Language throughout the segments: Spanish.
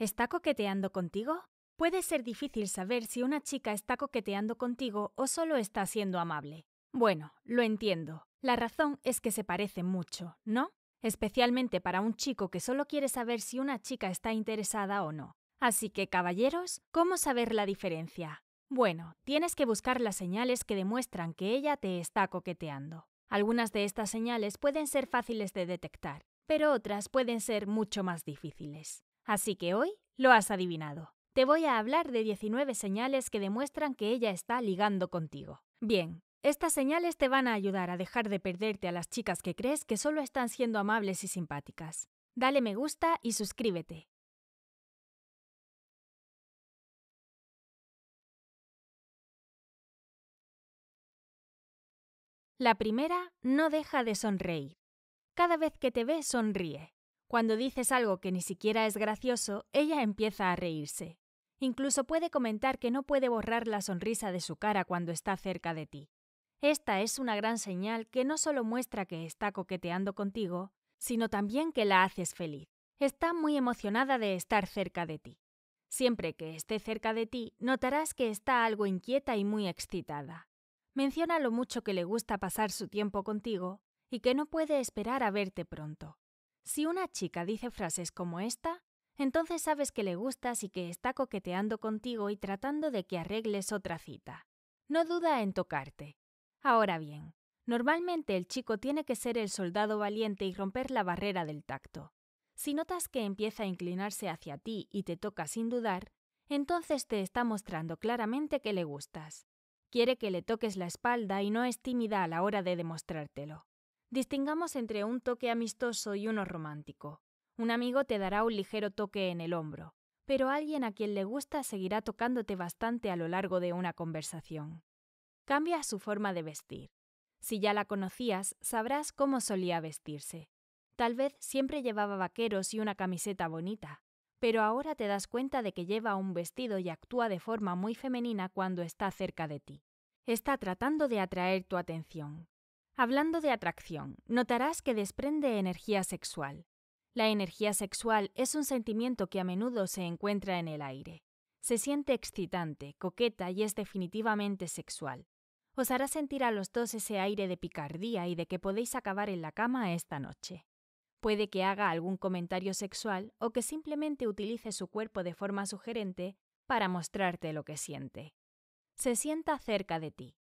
¿Está coqueteando contigo? Puede ser difícil saber si una chica está coqueteando contigo o solo está siendo amable. Bueno, lo entiendo. La razón es que se parecen mucho, ¿no? Especialmente para un chico que solo quiere saber si una chica está interesada o no. Así que, caballeros, ¿cómo saber la diferencia? Bueno, tienes que buscar las señales que demuestran que ella te está coqueteando. Algunas de estas señales pueden ser fáciles de detectar, pero otras pueden ser mucho más difíciles. Así que hoy lo has adivinado. Te voy a hablar de 19 señales que demuestran que ella está ligando contigo. Bien, estas señales te van a ayudar a dejar de perderte a las chicas que crees que solo están siendo amables y simpáticas. Dale me gusta y suscríbete. La primera, no deja de sonreír. Cada vez que te ve, sonríe. Cuando dices algo que ni siquiera es gracioso, ella empieza a reírse. Incluso puede comentar que no puede borrar la sonrisa de su cara cuando está cerca de ti. Esta es una gran señal que no solo muestra que está coqueteando contigo, sino también que la haces feliz. Está muy emocionada de estar cerca de ti. Siempre que esté cerca de ti, notarás que está algo inquieta y muy excitada. Menciona lo mucho que le gusta pasar su tiempo contigo y que no puede esperar a verte pronto. Si una chica dice frases como esta, entonces sabes que le gustas y que está coqueteando contigo y tratando de que arregles otra cita. No duda en tocarte. Ahora bien, normalmente el chico tiene que ser el soldado valiente y romper la barrera del tacto. Si notas que empieza a inclinarse hacia ti y te toca sin dudar, entonces te está mostrando claramente que le gustas. Quiere que le toques la espalda y no es tímida a la hora de demostrártelo. Distingamos entre un toque amistoso y uno romántico. Un amigo te dará un ligero toque en el hombro, pero alguien a quien le gusta seguirá tocándote bastante a lo largo de una conversación. Cambia su forma de vestir. Si ya la conocías, sabrás cómo solía vestirse. Tal vez siempre llevaba vaqueros y una camiseta bonita, pero ahora te das cuenta de que lleva un vestido y actúa de forma muy femenina cuando está cerca de ti. Está tratando de atraer tu atención. Hablando de atracción, notarás que desprende energía sexual. La energía sexual es un sentimiento que a menudo se encuentra en el aire. Se siente excitante, coqueta y es definitivamente sexual. Os hará sentir a los dos ese aire de picardía y de que podéis acabar en la cama esta noche. Puede que haga algún comentario sexual o que simplemente utilice su cuerpo de forma sugerente para mostrarte lo que siente. Se sienta cerca de ti,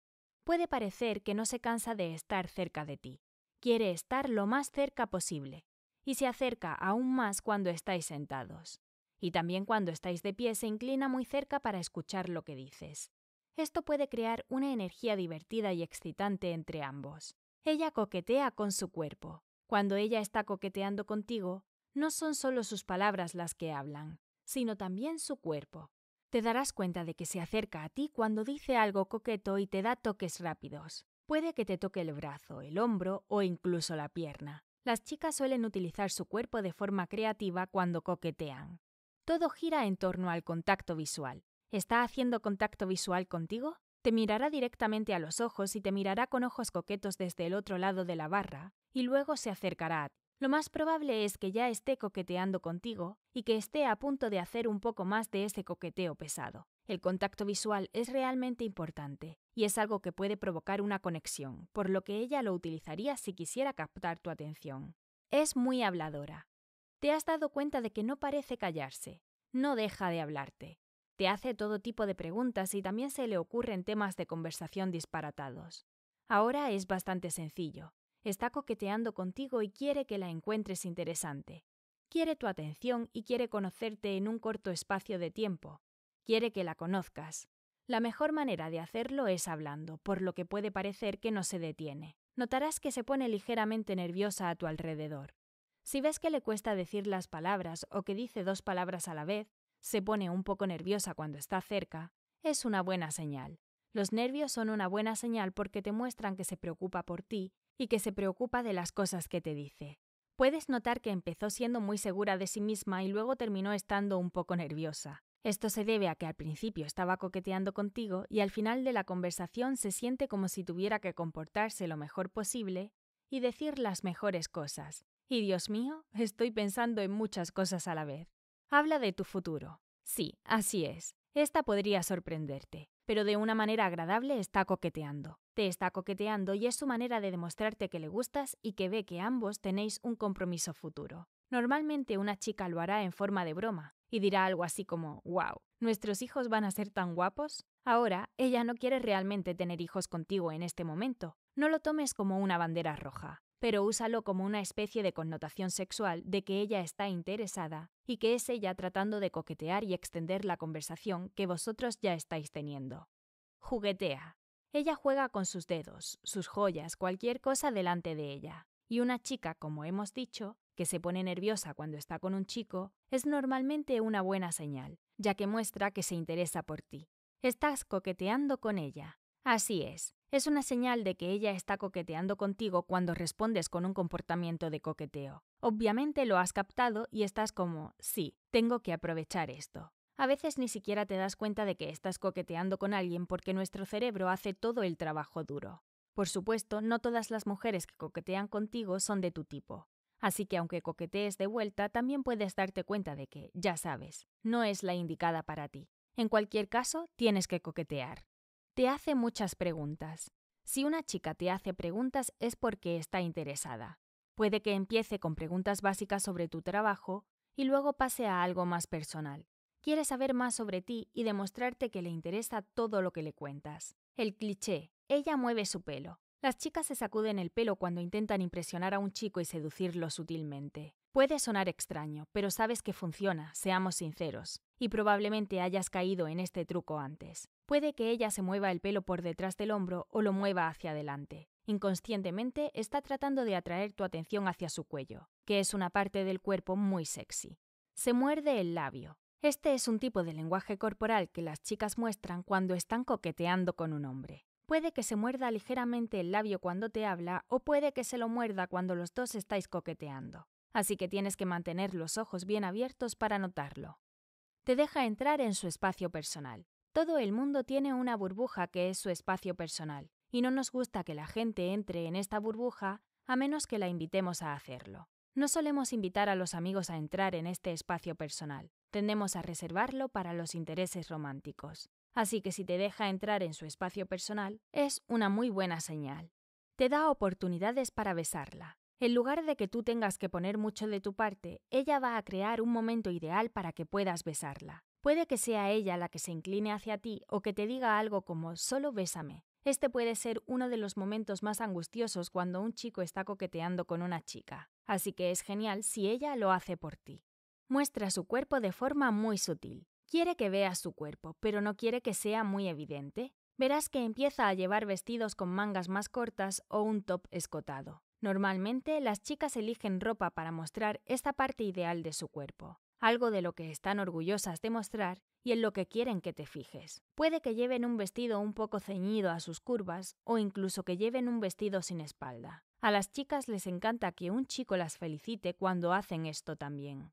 puede parecer que no se cansa de estar cerca de ti. Quiere estar lo más cerca posible, y se acerca aún más cuando estáis sentados. Y también cuando estáis de pie se inclina muy cerca para escuchar lo que dices. Esto puede crear una energía divertida y excitante entre ambos. Ella coquetea con su cuerpo. Cuando ella está coqueteando contigo, no son solo sus palabras las que hablan, sino también su cuerpo. Te darás cuenta de que se acerca a ti cuando dice algo coqueto y te da toques rápidos. Puede que te toque el brazo, el hombro o incluso la pierna. Las chicas suelen utilizar su cuerpo de forma creativa cuando coquetean. Todo gira en torno al contacto visual. ¿Está haciendo contacto visual contigo? Te mirará directamente a los ojos y te mirará con ojos coquetos desde el otro lado de la barra, y luego se acercará a ti. Lo más probable es que ya esté coqueteando contigo y que esté a punto de hacer un poco más de ese coqueteo pesado. El contacto visual es realmente importante y es algo que puede provocar una conexión, por lo que ella lo utilizaría si quisiera captar tu atención. Es muy habladora. Te has dado cuenta de que no parece callarse, no deja de hablarte. Te hace todo tipo de preguntas y también se le ocurren temas de conversación disparatados. Ahora es bastante sencillo está coqueteando contigo y quiere que la encuentres interesante. Quiere tu atención y quiere conocerte en un corto espacio de tiempo. Quiere que la conozcas. La mejor manera de hacerlo es hablando, por lo que puede parecer que no se detiene. Notarás que se pone ligeramente nerviosa a tu alrededor. Si ves que le cuesta decir las palabras o que dice dos palabras a la vez, se pone un poco nerviosa cuando está cerca, es una buena señal. Los nervios son una buena señal porque te muestran que se preocupa por ti y que se preocupa de las cosas que te dice. Puedes notar que empezó siendo muy segura de sí misma y luego terminó estando un poco nerviosa. Esto se debe a que al principio estaba coqueteando contigo y al final de la conversación se siente como si tuviera que comportarse lo mejor posible y decir las mejores cosas. Y Dios mío, estoy pensando en muchas cosas a la vez. Habla de tu futuro. Sí, así es. Esta podría sorprenderte, pero de una manera agradable está coqueteando. Te está coqueteando y es su manera de demostrarte que le gustas y que ve que ambos tenéis un compromiso futuro. Normalmente una chica lo hará en forma de broma y dirá algo así como, wow, ¿nuestros hijos van a ser tan guapos? Ahora, ella no quiere realmente tener hijos contigo en este momento. No lo tomes como una bandera roja pero úsalo como una especie de connotación sexual de que ella está interesada y que es ella tratando de coquetear y extender la conversación que vosotros ya estáis teniendo. Juguetea. Ella juega con sus dedos, sus joyas, cualquier cosa delante de ella. Y una chica, como hemos dicho, que se pone nerviosa cuando está con un chico, es normalmente una buena señal, ya que muestra que se interesa por ti. Estás coqueteando con ella. Así es, es una señal de que ella está coqueteando contigo cuando respondes con un comportamiento de coqueteo. Obviamente lo has captado y estás como, sí, tengo que aprovechar esto. A veces ni siquiera te das cuenta de que estás coqueteando con alguien porque nuestro cerebro hace todo el trabajo duro. Por supuesto, no todas las mujeres que coquetean contigo son de tu tipo. Así que aunque coquetees de vuelta, también puedes darte cuenta de que, ya sabes, no es la indicada para ti. En cualquier caso, tienes que coquetear. Te hace muchas preguntas. Si una chica te hace preguntas es porque está interesada. Puede que empiece con preguntas básicas sobre tu trabajo y luego pase a algo más personal. Quiere saber más sobre ti y demostrarte que le interesa todo lo que le cuentas. El cliché, ella mueve su pelo. Las chicas se sacuden el pelo cuando intentan impresionar a un chico y seducirlo sutilmente. Puede sonar extraño, pero sabes que funciona, seamos sinceros, y probablemente hayas caído en este truco antes. Puede que ella se mueva el pelo por detrás del hombro o lo mueva hacia adelante. Inconscientemente está tratando de atraer tu atención hacia su cuello, que es una parte del cuerpo muy sexy. Se muerde el labio. Este es un tipo de lenguaje corporal que las chicas muestran cuando están coqueteando con un hombre. Puede que se muerda ligeramente el labio cuando te habla o puede que se lo muerda cuando los dos estáis coqueteando. Así que tienes que mantener los ojos bien abiertos para notarlo. Te deja entrar en su espacio personal. Todo el mundo tiene una burbuja que es su espacio personal, y no nos gusta que la gente entre en esta burbuja a menos que la invitemos a hacerlo. No solemos invitar a los amigos a entrar en este espacio personal, tendemos a reservarlo para los intereses románticos. Así que si te deja entrar en su espacio personal, es una muy buena señal. Te da oportunidades para besarla. En lugar de que tú tengas que poner mucho de tu parte, ella va a crear un momento ideal para que puedas besarla. Puede que sea ella la que se incline hacia ti o que te diga algo como solo bésame. Este puede ser uno de los momentos más angustiosos cuando un chico está coqueteando con una chica, así que es genial si ella lo hace por ti. Muestra su cuerpo de forma muy sutil. Quiere que veas su cuerpo, pero no quiere que sea muy evidente. Verás que empieza a llevar vestidos con mangas más cortas o un top escotado. Normalmente las chicas eligen ropa para mostrar esta parte ideal de su cuerpo algo de lo que están orgullosas de mostrar y en lo que quieren que te fijes. Puede que lleven un vestido un poco ceñido a sus curvas o incluso que lleven un vestido sin espalda. A las chicas les encanta que un chico las felicite cuando hacen esto también.